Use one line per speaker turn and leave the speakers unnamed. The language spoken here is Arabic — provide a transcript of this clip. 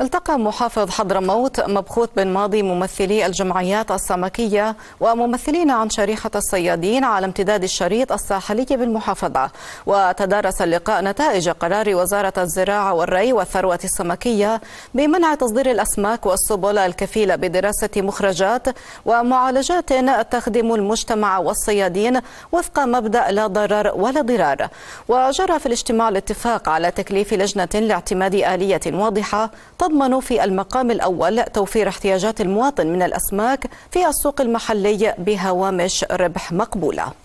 التقى محافظ حضرموت مبخوت بن ماضي ممثلي الجمعيات السمكية وممثلين عن شريحة الصيادين على امتداد الشريط الساحلي بالمحافظة وتدارس اللقاء نتائج قرار وزارة الزراعة والري والثروة السمكية بمنع تصدير الأسماك والسبل الكفيلة بدراسة مخرجات ومعالجات تخدم المجتمع والصيادين وفق مبدأ لا ضرر ولا ضرار وجرى في الاجتماع الاتفاق على تكليف لجنة لاعتماد آلية واضحة تضمن في المقام الأول توفير احتياجات المواطن من الأسماك في السوق المحلي بهوامش ربح مقبولة